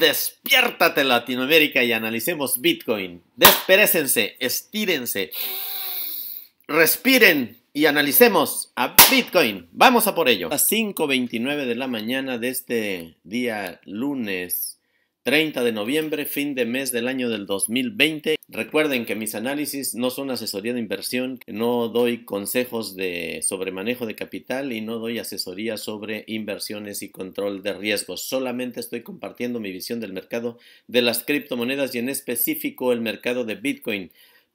Despiértate Latinoamérica y analicemos Bitcoin. Desperécense, estírense, respiren y analicemos a Bitcoin. Vamos a por ello. A 5.29 de la mañana de este día lunes 30 de noviembre, fin de mes del año del 2020. Recuerden que mis análisis no son asesoría de inversión, no doy consejos de, sobre manejo de capital y no doy asesoría sobre inversiones y control de riesgos. Solamente estoy compartiendo mi visión del mercado de las criptomonedas y en específico el mercado de Bitcoin.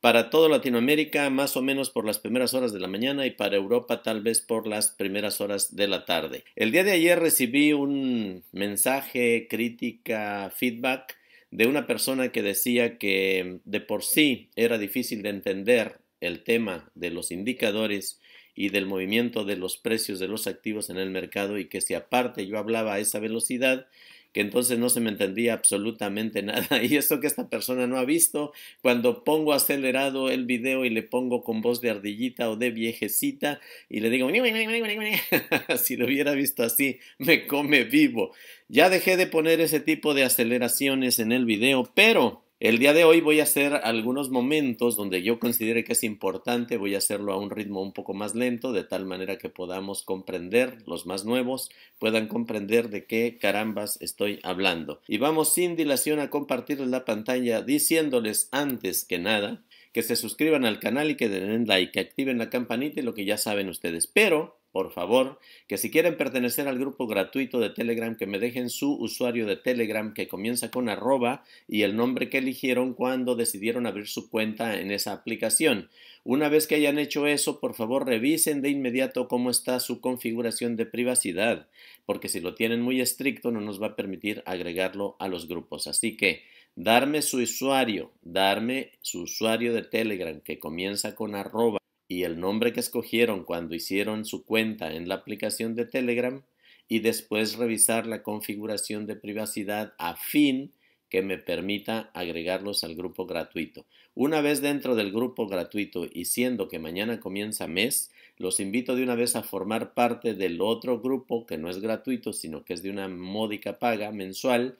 Para toda Latinoamérica, más o menos por las primeras horas de la mañana y para Europa tal vez por las primeras horas de la tarde. El día de ayer recibí un mensaje, crítica, feedback de una persona que decía que de por sí era difícil de entender el tema de los indicadores y del movimiento de los precios de los activos en el mercado y que si aparte yo hablaba a esa velocidad, que entonces no se me entendía absolutamente nada. Y eso que esta persona no ha visto, cuando pongo acelerado el video y le pongo con voz de ardillita o de viejecita y le digo, si lo hubiera visto así, me come vivo. Ya dejé de poner ese tipo de aceleraciones en el video, pero el día de hoy voy a hacer algunos momentos donde yo considere que es importante, voy a hacerlo a un ritmo un poco más lento, de tal manera que podamos comprender, los más nuevos puedan comprender de qué carambas estoy hablando. Y vamos sin dilación a compartirles la pantalla diciéndoles antes que nada que se suscriban al canal y que den like, que activen la campanita y lo que ya saben ustedes. Pero por favor, que si quieren pertenecer al grupo gratuito de Telegram, que me dejen su usuario de Telegram que comienza con arroba y el nombre que eligieron cuando decidieron abrir su cuenta en esa aplicación. Una vez que hayan hecho eso, por favor revisen de inmediato cómo está su configuración de privacidad, porque si lo tienen muy estricto no nos va a permitir agregarlo a los grupos. Así que darme su usuario, darme su usuario de Telegram que comienza con arroba y el nombre que escogieron cuando hicieron su cuenta en la aplicación de Telegram y después revisar la configuración de privacidad a fin que me permita agregarlos al grupo gratuito. Una vez dentro del grupo gratuito y siendo que mañana comienza mes, los invito de una vez a formar parte del otro grupo que no es gratuito, sino que es de una módica paga mensual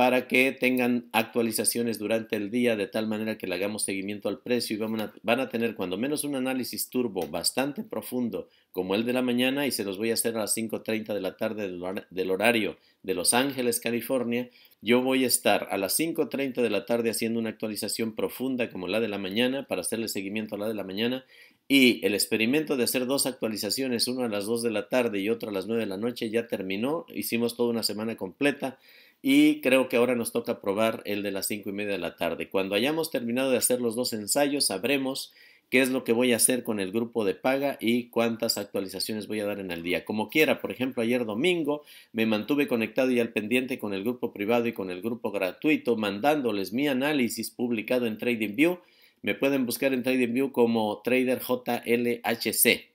para que tengan actualizaciones durante el día de tal manera que le hagamos seguimiento al precio y van a, tener cuando menos un análisis turbo bastante profundo como el de la mañana y se los voy a hacer a las 5.30 de la tarde del, del horario de Los Ángeles, California. Yo voy a estar a las 5.30 de la tarde haciendo una actualización profunda como la de la mañana para hacerle seguimiento a la de la mañana y el experimento de hacer dos actualizaciones, una a las 2 de la tarde y otra a las 9 de la noche, ya terminó. Hicimos toda una semana completa y creo que ahora nos toca probar el de las 5 y media de la tarde. Cuando hayamos terminado de hacer los dos ensayos, sabremos qué es lo que voy a hacer con el grupo de paga y cuántas actualizaciones voy a dar en el día. Como quiera, por ejemplo, ayer domingo me mantuve conectado y al pendiente con el grupo privado y con el grupo gratuito, mandándoles mi análisis publicado en TradingView me pueden buscar en TradingView como TraderJLHC.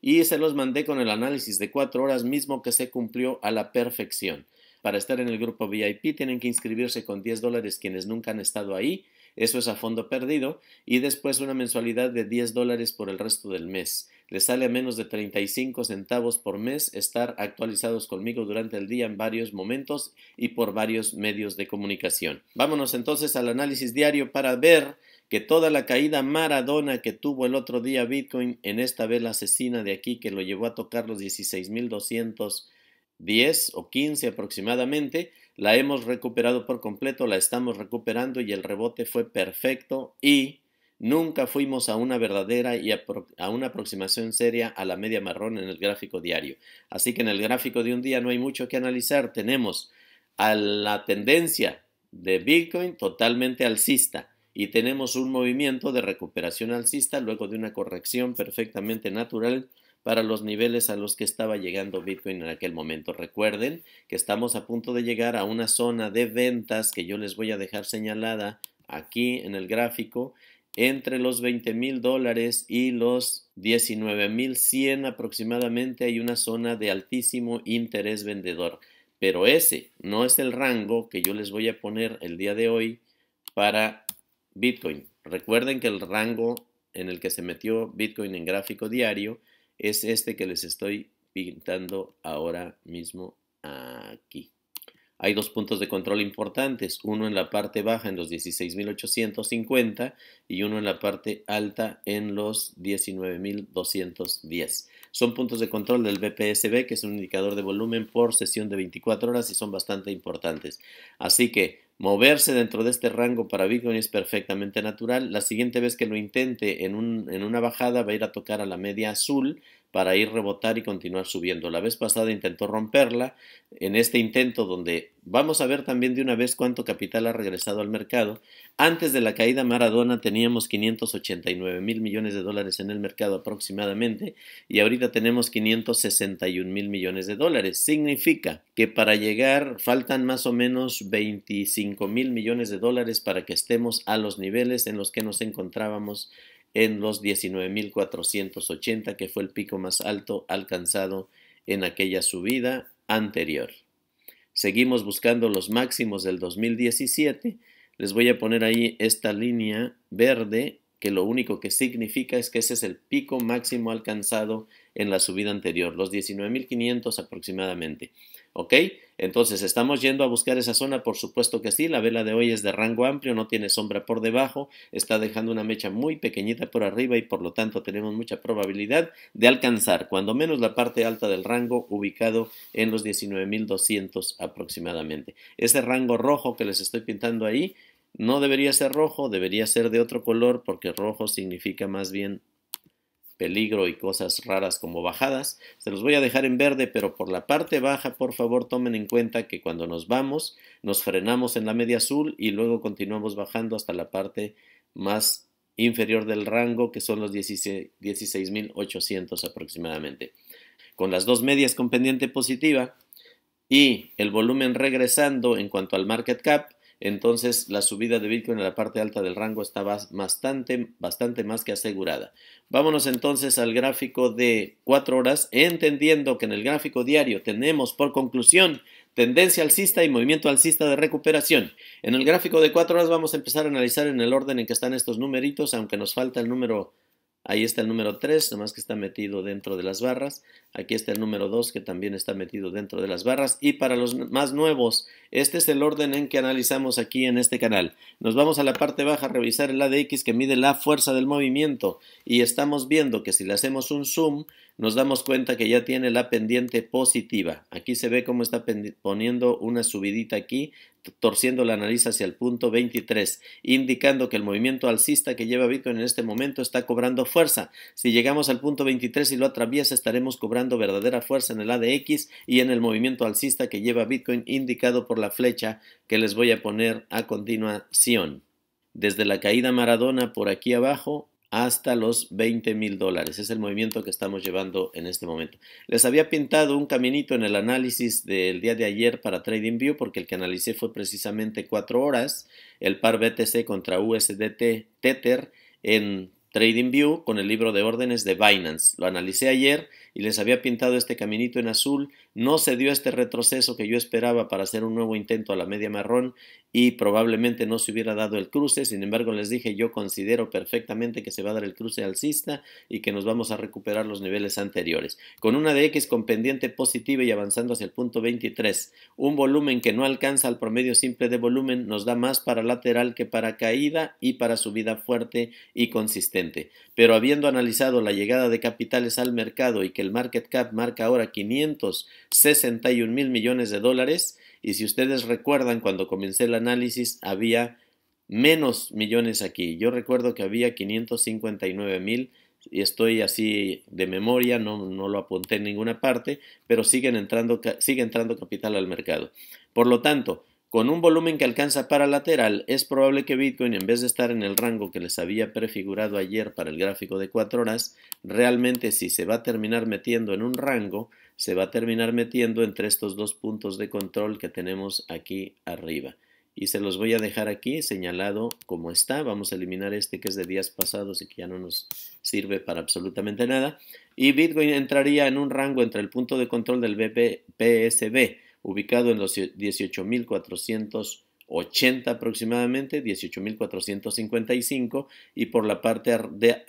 Y se los mandé con el análisis de cuatro horas mismo que se cumplió a la perfección. Para estar en el grupo VIP tienen que inscribirse con 10 dólares quienes nunca han estado ahí. Eso es a fondo perdido. Y después una mensualidad de 10 dólares por el resto del mes. Les sale a menos de 35 centavos por mes estar actualizados conmigo durante el día en varios momentos y por varios medios de comunicación. Vámonos entonces al análisis diario para ver que toda la caída maradona que tuvo el otro día Bitcoin, en esta vez asesina de aquí que lo llevó a tocar los 16.210 o 15 aproximadamente, la hemos recuperado por completo, la estamos recuperando y el rebote fue perfecto y nunca fuimos a una verdadera y a una aproximación seria a la media marrón en el gráfico diario. Así que en el gráfico de un día no hay mucho que analizar, tenemos a la tendencia de Bitcoin totalmente alcista y tenemos un movimiento de recuperación alcista luego de una corrección perfectamente natural para los niveles a los que estaba llegando Bitcoin en aquel momento. Recuerden que estamos a punto de llegar a una zona de ventas que yo les voy a dejar señalada aquí en el gráfico entre los 20 mil dólares y los 19 mil 100 aproximadamente hay una zona de altísimo interés vendedor. Pero ese no es el rango que yo les voy a poner el día de hoy para Bitcoin. Recuerden que el rango en el que se metió Bitcoin en gráfico diario es este que les estoy pintando ahora mismo aquí. Hay dos puntos de control importantes, uno en la parte baja en los 16.850 y uno en la parte alta en los 19.210. Son puntos de control del BPSB, que es un indicador de volumen por sesión de 24 horas y son bastante importantes. Así que Moverse dentro de este rango para Bitcoin es perfectamente natural. La siguiente vez que lo intente en, un, en, una bajada va a ir a tocar a la media azul, para ir rebotar y continuar subiendo. La vez pasada intentó romperla, en este intento donde vamos a ver también de una vez cuánto capital ha regresado al mercado. Antes de la caída Maradona teníamos 589 mil millones de dólares en el mercado aproximadamente y ahorita tenemos 561 mil millones de dólares. Significa que para llegar faltan más o menos 25 mil millones de dólares para que estemos a los niveles en los que nos encontrábamos en los 19.480, que fue el pico más alto alcanzado en aquella subida anterior. Seguimos buscando los máximos del 2017. Les voy a poner ahí esta línea verde que lo único que significa es que ese es el pico máximo alcanzado en la subida anterior, los 19.500 aproximadamente. ¿Ok? Entonces, ¿estamos yendo a buscar esa zona? Por supuesto que sí, la vela de hoy es de rango amplio, no tiene sombra por debajo, está dejando una mecha muy pequeñita por arriba y por lo tanto tenemos mucha probabilidad de alcanzar cuando menos la parte alta del rango ubicado en los 19.200 aproximadamente. Ese rango rojo que les estoy pintando ahí no debería ser rojo, debería ser de otro color porque rojo significa más bien peligro y cosas raras como bajadas. Se los voy a dejar en verde, pero por la parte baja, por favor, tomen en cuenta que cuando nos vamos, nos frenamos en la media azul y luego continuamos bajando hasta la parte más inferior del rango, que son los 16.800 aproximadamente. Con las dos medias con pendiente positiva y el volumen regresando en cuanto al market cap, entonces la subida de Bitcoin en la parte alta del rango está bastante, bastante más que asegurada. Vámonos entonces al gráfico de 4 horas, entendiendo que en el gráfico diario tenemos por conclusión tendencia alcista y movimiento alcista de recuperación. En el gráfico de 4 horas vamos a empezar a analizar en el orden en que están estos numeritos, aunque nos falta el número Ahí está el número 3, nomás que está metido dentro de las barras. Aquí está el número 2 que también está metido dentro de las barras. Y para los más nuevos, este es el orden en que analizamos aquí en este canal. Nos vamos a la parte baja a revisar el ADX que mide la fuerza del movimiento. Y estamos viendo que si le hacemos un zoom, nos damos cuenta que ya tiene la pendiente positiva. Aquí se ve cómo está poniendo una subidita aquí, torciendo la nariz hacia el punto 23, indicando que el movimiento alcista que lleva Bitcoin en este momento está cobrando fuerza. Si llegamos al punto 23 y lo atraviesa, estaremos cobrando verdadera fuerza en el ADX y en el movimiento alcista que lleva Bitcoin indicado por la flecha que les voy a poner a continuación. Desde la caída Maradona por aquí abajo hasta los 20 mil dólares. Es el movimiento que estamos llevando en este momento. Les había pintado un caminito en el análisis del día de ayer para TradingView porque el que analicé fue precisamente cuatro horas, el par BTC contra USDT Tether en TradingView con el libro de órdenes de Binance. Lo analicé ayer y les había pintado este caminito en azul no se dio este retroceso que yo esperaba para hacer un nuevo intento a la media marrón y probablemente no se hubiera dado el cruce. Sin embargo, les dije, yo considero perfectamente que se va a dar el cruce alcista y que nos vamos a recuperar los niveles anteriores. Con una de X con pendiente positiva y avanzando hacia el punto 23, un volumen que no alcanza al promedio simple de volumen nos da más para lateral que para caída y para subida fuerte y consistente. Pero habiendo analizado la llegada de capitales al mercado y que el market cap marca ahora 500 61 mil millones de dólares y si ustedes recuerdan cuando comencé el análisis había menos millones aquí. Yo recuerdo que había 559 mil y estoy así de memoria, no, no, lo apunté en ninguna parte, pero siguen entrando, sigue entrando capital al mercado. Por lo tanto, con un volumen que alcanza para lateral, es probable que Bitcoin, en vez de estar en el rango que les había prefigurado ayer para el gráfico de 4 horas, realmente si se va a terminar metiendo en un rango, se va a terminar metiendo entre estos dos puntos de control que tenemos aquí arriba. Y se los voy a dejar aquí señalado como está. Vamos a eliminar este que es de días pasados y que ya no nos sirve para absolutamente nada. Y Bitcoin entraría en un rango entre el punto de control del BPSB ubicado en los 18.480 aproximadamente, 18.455, y por la parte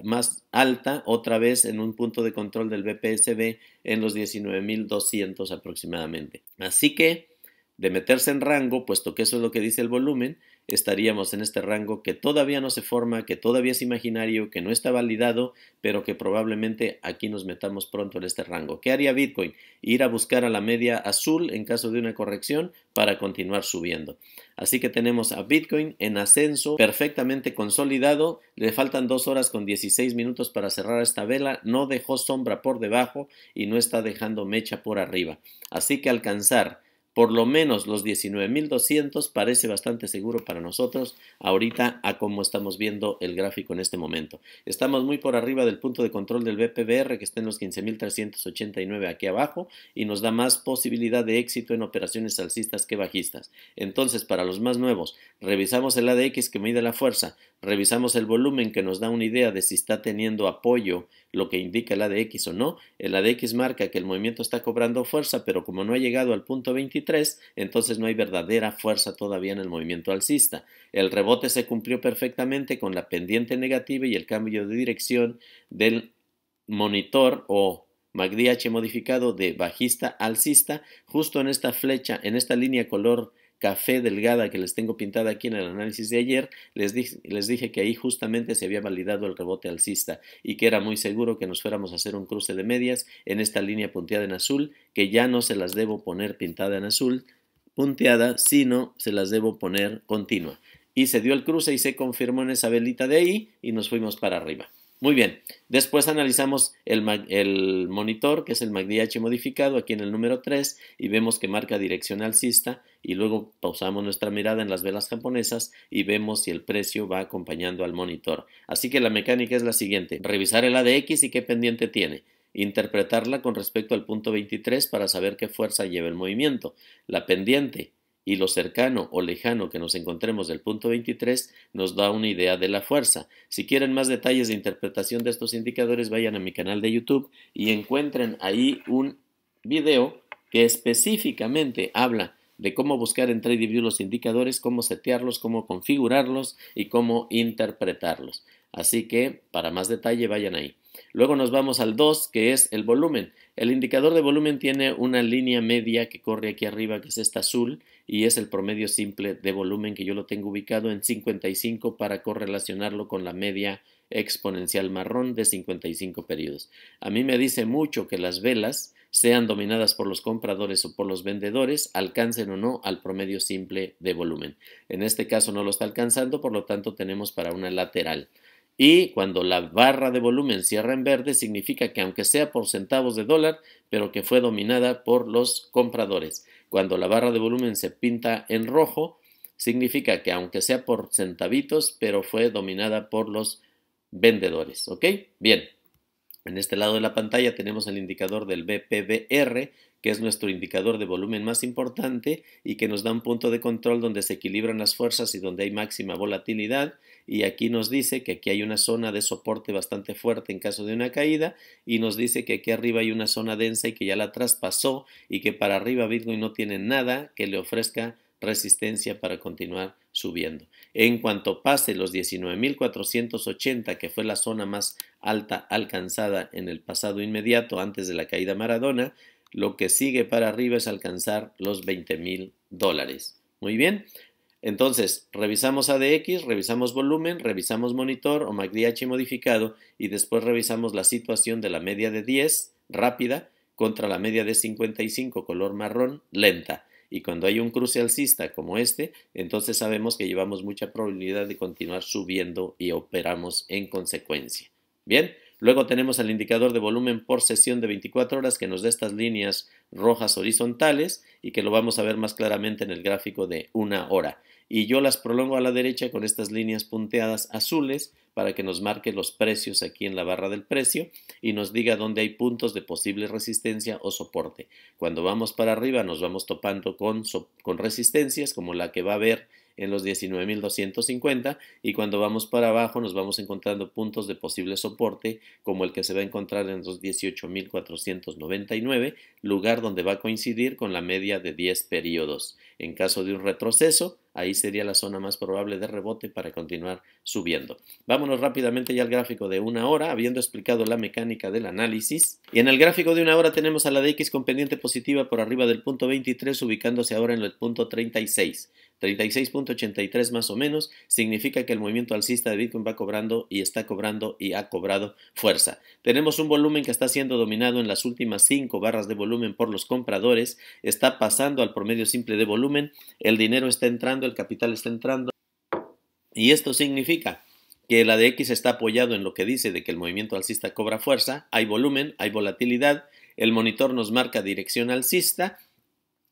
más alta, otra vez en un punto de control del BPSB en los 19.200 aproximadamente. Así que, de meterse en rango, puesto que eso es lo que dice el volumen, estaríamos en este rango que todavía no se forma, que todavía es imaginario, que no está validado, pero que probablemente aquí nos metamos pronto en este rango. ¿Qué haría Bitcoin? Ir a buscar a la media azul en caso de una corrección para continuar subiendo. Así que tenemos a Bitcoin en ascenso, perfectamente consolidado. Le faltan dos horas con 16 minutos para cerrar esta vela. No dejó sombra por debajo y no está dejando mecha por arriba. Así que alcanzar por lo menos los 19.200 parece bastante seguro para nosotros ahorita a cómo estamos viendo el gráfico en este momento. Estamos muy por arriba del punto de control del BPBR que está en los 15.389 aquí abajo y nos da más posibilidad de éxito en operaciones alcistas que bajistas. Entonces, para los más nuevos, revisamos el ADX que mide la fuerza, revisamos el volumen que nos da una idea de si está teniendo apoyo, lo que indica el ADX o no. El ADX marca que el movimiento está cobrando fuerza, pero como no ha llegado al punto 23, entonces no hay verdadera fuerza todavía en el movimiento alcista. El rebote se cumplió perfectamente con la pendiente negativa y el cambio de dirección del monitor o MACDH modificado de bajista alcista justo en esta flecha, en esta línea color café delgada que les tengo pintada aquí en el análisis de ayer, les, les dije que ahí justamente se había validado el rebote alcista y que era muy seguro que nos fuéramos a hacer un cruce de medias en esta línea punteada en azul, que ya no se las debo poner pintada en azul, punteada, sino se las debo poner continua. Y se dio el cruce y se confirmó en esa velita de ahí y nos fuimos para arriba. Muy bien, después analizamos el, monitor, que es el MACDH modificado, aquí en el número 3, y vemos que marca dirección alcista, y luego pausamos nuestra mirada en las velas japonesas y vemos si el precio va acompañando al monitor. Así que la mecánica es la siguiente, revisar el ADX y qué pendiente tiene interpretarla con respecto al punto 23 para saber qué fuerza lleva el movimiento, la pendiente, y lo cercano o lejano que nos encontremos del punto 23 nos da una idea de la fuerza. Si quieren más detalles de interpretación de estos indicadores, vayan a mi canal de YouTube y encuentren ahí un video que específicamente habla de cómo buscar en TradingView los indicadores, cómo setearlos, cómo configurarlos y cómo interpretarlos. Así que para más detalle vayan ahí. Luego nos vamos al 2, que es el volumen. El indicador de volumen tiene una línea media que corre aquí arriba, que es esta azul, y es el promedio simple de volumen que yo lo tengo ubicado en 55 para correlacionarlo con la media exponencial marrón de 55 periodos. A mí me dice mucho que las velas, sean dominadas por los compradores o por los vendedores, alcancen o no al promedio simple de volumen. En este caso no lo está alcanzando, por lo tanto tenemos para una lateral. Y cuando la barra de volumen cierra en verde, significa que aunque sea por centavos de dólar, pero que fue dominada por los compradores. Cuando la barra de volumen se pinta en rojo, significa que aunque sea por centavitos, pero fue dominada por los vendedores. ¿Ok? Bien. En este lado de la pantalla tenemos el indicador del BPBR, que es nuestro indicador de volumen más importante y que nos da un punto de control donde se equilibran las fuerzas y donde hay máxima volatilidad y aquí nos dice que aquí hay una zona de soporte bastante fuerte en caso de una caída y nos dice que aquí arriba hay una zona densa y que ya la traspasó y que para arriba Bitcoin no tiene nada que le ofrezca resistencia para continuar subiendo. En cuanto pase los 19.480, que fue la zona más alta alcanzada en el pasado inmediato antes de la caída Maradona, lo que sigue para arriba es alcanzar los 20,000 dólares. Muy bien, entonces, revisamos ADX, revisamos volumen, revisamos monitor o MACDH modificado y después revisamos la situación de la media de 10 rápida contra la media de 55 color marrón lenta. Y cuando hay un cruce alcista como este, entonces sabemos que llevamos mucha probabilidad de continuar subiendo y operamos en consecuencia. Bien, luego tenemos el indicador de volumen por sesión de 24 horas que nos da estas líneas rojas horizontales y que lo vamos a ver más claramente en el gráfico de una hora y yo las prolongo a la derecha con estas líneas punteadas azules para que nos marque los precios aquí en la barra del precio y nos diga dónde hay puntos de posible resistencia o soporte. Cuando vamos para arriba nos vamos topando con, resistencias como la que va a haber en los 19.250 y cuando vamos para abajo nos vamos encontrando puntos de posible soporte como el que se va a encontrar en los 18.499, lugar donde va a coincidir con la media de 10 periodos. En caso de un retroceso, Ahí sería la zona más probable de rebote para continuar subiendo. Vámonos rápidamente ya al gráfico de una hora, habiendo explicado la mecánica del análisis. Y en el gráfico de una hora tenemos a la DX con pendiente positiva por arriba del punto 23, ubicándose ahora en el punto 36. 36.83 más o menos significa que el movimiento alcista de Bitcoin va cobrando y está cobrando y ha cobrado fuerza. Tenemos un volumen que está siendo dominado en las últimas cinco barras de volumen por los compradores, está pasando al promedio simple de volumen, el dinero está entrando, el capital está entrando. Y esto significa que la de X está apoyado en lo que dice de que el movimiento alcista cobra fuerza, hay volumen, hay volatilidad, el monitor nos marca dirección alcista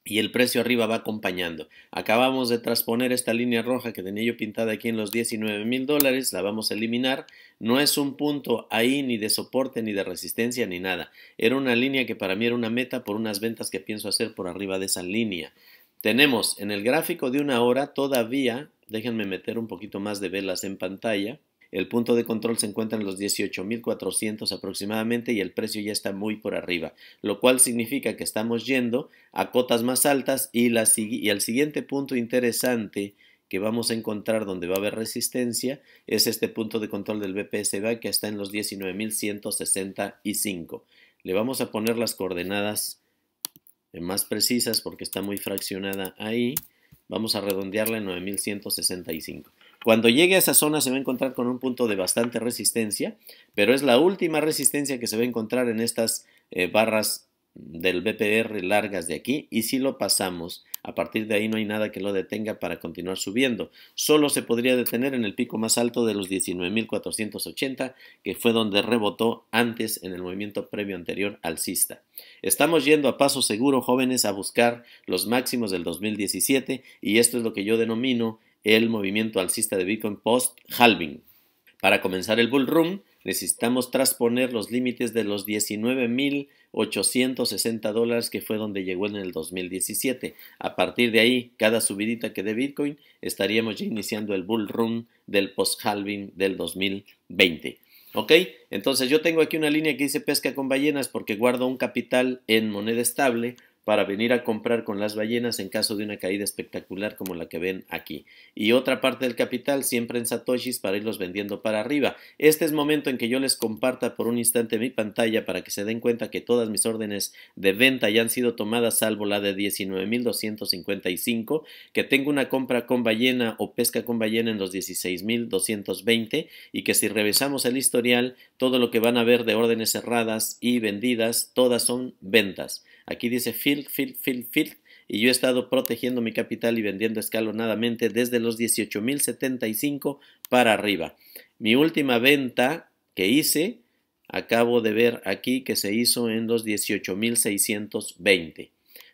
y el precio arriba va acompañando. Acabamos de transponer esta línea roja que tenía yo pintada aquí en los 19 mil dólares, la vamos a eliminar. No es un punto ahí ni de soporte, ni de resistencia, ni nada. Era una línea que para mí era una meta por unas ventas que pienso hacer por arriba de esa línea. Tenemos en el gráfico de una hora todavía Déjenme meter un poquito más de velas en pantalla. El punto de control se encuentra en los 18.400 aproximadamente y el precio ya está muy por arriba, lo cual significa que estamos yendo a cotas más altas y, la, el siguiente punto interesante que vamos a encontrar donde va a haber resistencia es este punto de control del BPSV que está en los 19.165. Le vamos a poner las coordenadas más precisas porque está muy fraccionada ahí. Vamos a redondearla en 9165. Cuando llegue a esa zona se va a encontrar con un punto de bastante resistencia, pero es la última resistencia que se va a encontrar en estas eh, barras del BPR largas de aquí y si lo pasamos a partir de ahí no hay nada que lo detenga para continuar subiendo. Solo se podría detener en el pico más alto de los 19.480, que fue donde rebotó antes en el movimiento previo anterior alcista. Estamos yendo a paso seguro, jóvenes, a buscar los máximos del 2017 y esto es lo que yo denomino el movimiento alcista de Bitcoin post-halving. Para comenzar el bull run, necesitamos trasponer los límites de los 19.860 dólares que fue donde llegó en el 2017. A partir de ahí, cada subidita que dé Bitcoin, estaríamos ya iniciando el bull run del post-halving del 2020. ¿Ok? Entonces yo tengo aquí una línea que dice pesca con ballenas porque guardo un capital en moneda estable para venir a comprar con las ballenas en caso de una caída espectacular como la que ven aquí. Y otra parte del capital siempre en satoshis para irlos vendiendo para arriba. Este es momento en que yo les comparta por un instante mi pantalla para que se den cuenta que todas mis órdenes de venta ya han sido tomadas salvo la de 19.255, que tengo una compra con ballena o pesca con ballena en los 16.220 y que si revisamos el historial, todo lo que van a ver de órdenes cerradas y vendidas, todas son ventas. Aquí dice field, field, field, field. Y yo he estado protegiendo mi capital y vendiendo escalonadamente desde los 18.075 para arriba. Mi última venta que hice, acabo de ver aquí que se hizo en los 18.620.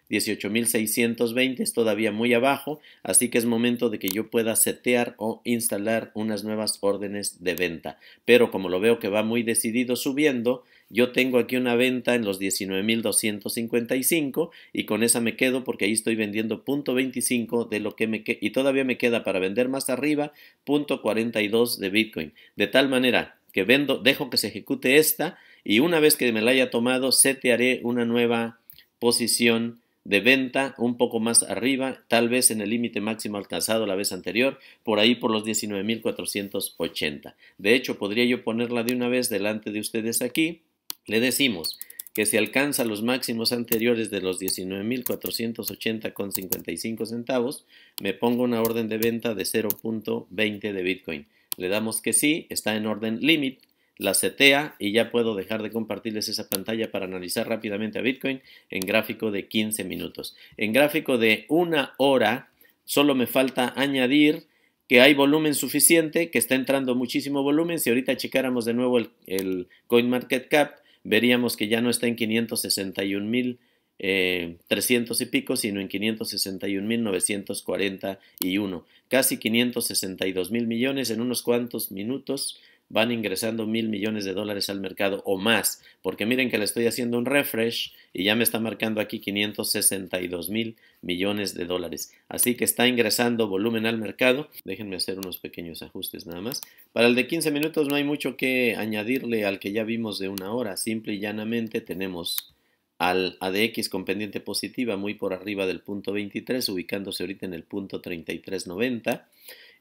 18.620 es todavía muy abajo, así que es momento de que yo pueda setear o instalar unas nuevas órdenes de venta. Pero como lo veo que va muy decidido subiendo, yo tengo aquí una venta en los 19.255 y con esa me quedo porque ahí estoy vendiendo punto 25 de lo que me queda y todavía me queda para vender más arriba punto 42 de Bitcoin. De tal manera que vendo, dejo que se ejecute esta y una vez que me la haya tomado, haré una nueva posición de venta un poco más arriba, tal vez en el límite máximo alcanzado la vez anterior, por ahí por los 19.480. De hecho, podría yo ponerla de una vez delante de ustedes aquí le decimos que si alcanza los máximos anteriores de los 19.480,55 centavos, me pongo una orden de venta de 0.20 de Bitcoin. Le damos que sí, está en orden limit la setea y ya puedo dejar de compartirles esa pantalla para analizar rápidamente a Bitcoin en gráfico de 15 minutos. En gráfico de una hora, solo me falta añadir que hay volumen suficiente, que está entrando muchísimo volumen. Si ahorita checáramos de nuevo el, el CoinMarketCap, veríamos que ya no está en 561.300 eh, y pico, sino en 561.941, casi 562.000 millones en unos cuantos minutos van ingresando mil millones de dólares al mercado o más, porque miren que le estoy haciendo un refresh y ya me está marcando aquí 562 mil millones de dólares. Así que está ingresando volumen al mercado. Déjenme hacer unos pequeños ajustes nada más. Para el de 15 minutos no hay mucho que añadirle al que ya vimos de una hora. Simple y llanamente tenemos al ADX con pendiente positiva muy por arriba del punto 23, ubicándose ahorita en el punto 3390.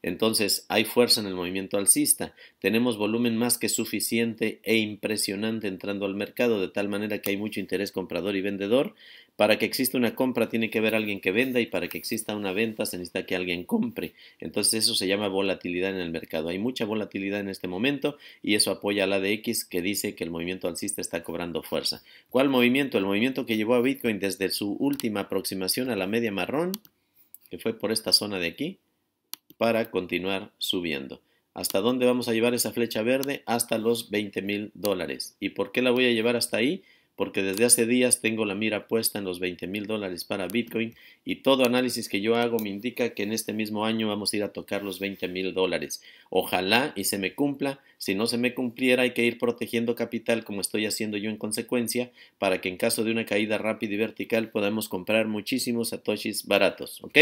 Entonces, hay fuerza en el movimiento alcista. Tenemos volumen más que suficiente e impresionante entrando al mercado, de tal manera que hay mucho interés comprador y vendedor. Para que exista una compra tiene que haber alguien que venda y para que exista una venta se necesita que alguien compre. Entonces, eso se llama volatilidad en el mercado. Hay mucha volatilidad en este momento y eso apoya a la de X que dice que el movimiento alcista está cobrando fuerza. ¿Cuál movimiento? El movimiento que llevó a Bitcoin desde su última aproximación a la media marrón, que fue por esta zona de aquí, para continuar subiendo. ¿Hasta dónde vamos a llevar esa flecha verde? Hasta los 20 mil dólares. ¿Y por qué la voy a llevar hasta ahí? Porque desde hace días tengo la mira puesta en los 20 mil dólares para Bitcoin y todo análisis que yo hago me indica que en este mismo año vamos a ir a tocar los 20 mil dólares. Ojalá y se me cumpla. Si no se me cumpliera hay que ir protegiendo capital como estoy haciendo yo en consecuencia para que en caso de una caída rápida y vertical podamos comprar muchísimos satoshis baratos. ¿Ok?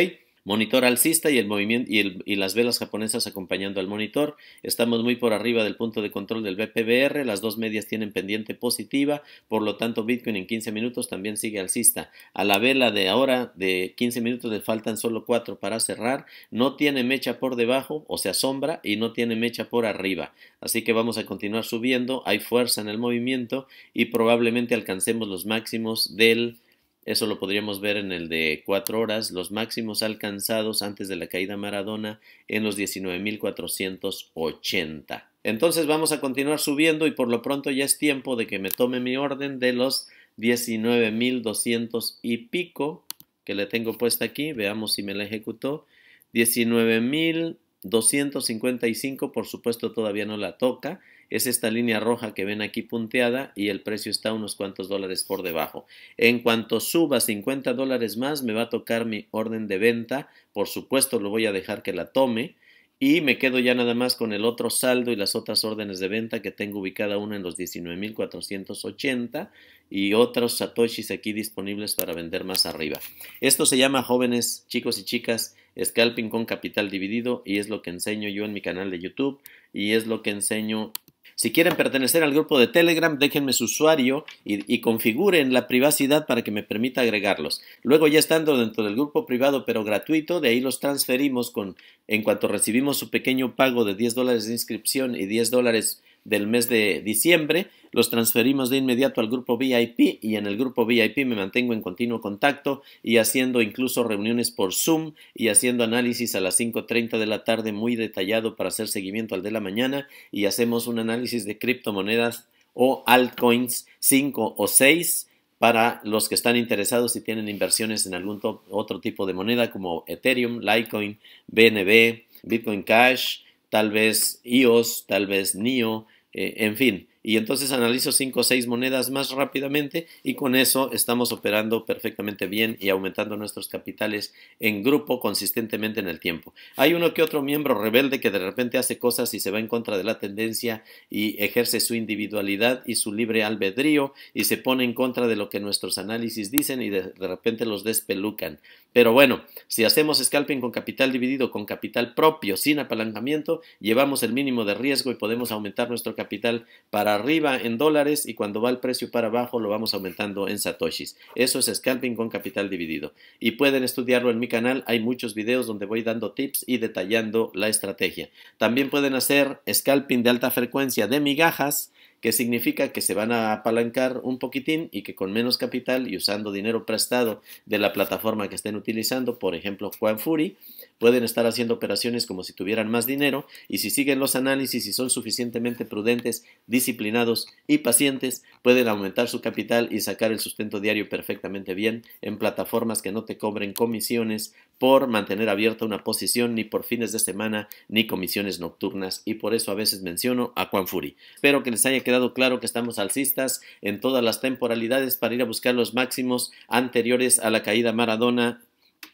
Monitor alcista y, el movimiento, y, las velas japonesas acompañando al monitor. Estamos muy por arriba del punto de control del BPBR. Las dos medias tienen pendiente positiva. Por lo tanto, Bitcoin en 15 minutos también sigue alcista. A la vela de ahora de 15 minutos le faltan solo 4 para cerrar. No tiene mecha por debajo, o sea, sombra, y no tiene mecha por arriba. Así que vamos a continuar subiendo. Hay fuerza en el movimiento y probablemente alcancemos los máximos del eso lo podríamos ver en el de 4 horas, los máximos alcanzados antes de la caída Maradona en los 19.480. Entonces vamos a continuar subiendo y por lo pronto ya es tiempo de que me tome mi orden de los 19.200 y pico que le tengo puesta aquí. Veamos si me la ejecutó. 19.255 por supuesto todavía no la toca es esta línea roja que ven aquí punteada y el precio está unos cuantos dólares por debajo. En cuanto suba 50 dólares más me va a tocar mi orden de venta, por supuesto lo voy a dejar que la tome y me quedo ya nada más con el otro saldo y las otras órdenes de venta que tengo ubicada una en los 19.480 y otros satoshis aquí disponibles para vender más arriba. Esto se llama jóvenes, chicos y chicas, scalping con capital dividido y es lo que enseño yo en mi canal de YouTube y es lo que enseño si quieren pertenecer al grupo de Telegram, déjenme su usuario y, configuren la privacidad para que me permita agregarlos. Luego ya estando dentro del grupo privado pero gratuito, de ahí los transferimos con, en cuanto recibimos su pequeño pago de 10 dólares de inscripción y 10 dólares del mes de diciembre, los transferimos de inmediato al grupo VIP y en el grupo VIP me mantengo en continuo contacto y haciendo incluso reuniones por Zoom y haciendo análisis a las 5.30 de la tarde muy detallado para hacer seguimiento al de la mañana y hacemos un análisis de criptomonedas o altcoins 5 o 6 para los que están interesados y tienen inversiones en algún otro tipo de moneda como Ethereum, Litecoin, BNB, Bitcoin Cash, tal vez IOS, e tal vez NIO, eh, en fin, y entonces analizo cinco o seis monedas más rápidamente y con eso estamos operando perfectamente bien y aumentando nuestros capitales en grupo consistentemente en el tiempo. Hay uno que otro miembro rebelde que de repente hace cosas y se va en contra de la tendencia y ejerce su individualidad y su libre albedrío y se pone en contra de lo que nuestros análisis dicen y de repente los despelucan. Pero bueno, si hacemos scalping con capital dividido con capital propio sin apalancamiento, llevamos el mínimo de riesgo y podemos aumentar nuestro capital para arriba en dólares y cuando va el precio para abajo lo vamos aumentando en satoshis. Eso es scalping con capital dividido. Y pueden estudiarlo en mi canal, hay muchos videos donde voy dando tips y detallando la estrategia. También pueden hacer scalping de alta frecuencia de migajas que significa que se van a apalancar un poquitín y que con menos capital y usando dinero prestado de la plataforma que estén utilizando, por ejemplo, Fury, pueden estar haciendo operaciones como si tuvieran más dinero y si siguen los análisis y son suficientemente prudentes, disciplinados y pacientes, pueden aumentar su capital y sacar el sustento diario perfectamente bien en plataformas que no te cobren comisiones por mantener abierta una posición ni por fines de semana ni comisiones nocturnas y por eso a veces menciono a Fury. que les haya claro que estamos alcistas en todas las temporalidades para ir a buscar los máximos anteriores a la caída Maradona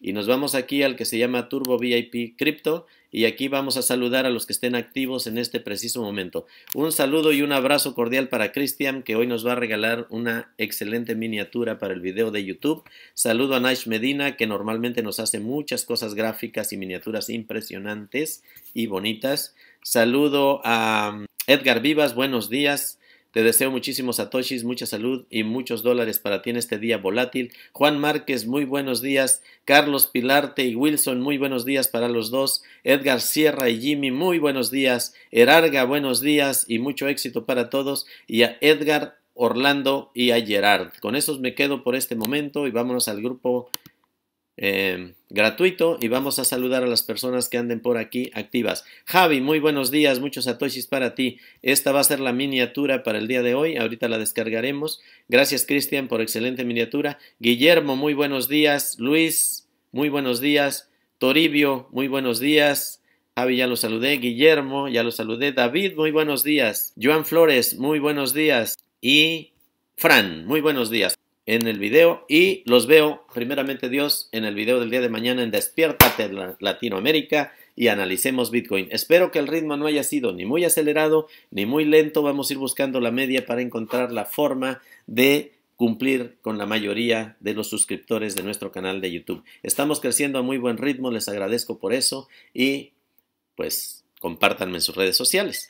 y nos vamos aquí al que se llama Turbo VIP Crypto y aquí vamos a saludar a los que estén activos en este preciso momento. Un saludo y un abrazo cordial para Cristian que hoy nos va a regalar una excelente miniatura para el video de YouTube. Saludo a Nash Medina que normalmente nos hace muchas cosas gráficas y miniaturas impresionantes y bonitas. Saludo a um, Edgar Vivas, buenos días. Te deseo muchísimos satoshis, mucha salud y muchos dólares para ti en este día volátil. Juan Márquez, muy buenos días. Carlos Pilarte y Wilson, muy buenos días para los dos. Edgar Sierra y Jimmy, muy buenos días. Erarga, buenos días y mucho éxito para todos. Y a Edgar, Orlando y a Gerard. Con esos me quedo por este momento y vámonos al grupo. Eh, gratuito y vamos a saludar a las personas que anden por aquí activas. Javi, muy buenos días, muchos satoshis para ti. Esta va a ser la miniatura para el día de hoy, ahorita la descargaremos. Gracias Cristian por excelente miniatura. Guillermo, muy buenos días. Luis, muy buenos días. Toribio, muy buenos días. Javi, ya lo saludé. Guillermo, ya lo saludé. David, muy buenos días. Joan Flores, muy buenos días. Y Fran, muy buenos días en el video y los veo primeramente Dios en el video del día de mañana en Despiértate Latinoamérica y analicemos Bitcoin. Espero que el ritmo no haya sido ni muy acelerado ni muy lento. Vamos a ir buscando la media para encontrar la forma de cumplir con la mayoría de los suscriptores de nuestro canal de YouTube. Estamos creciendo a muy buen ritmo, les agradezco por eso y pues compártanme en sus redes sociales.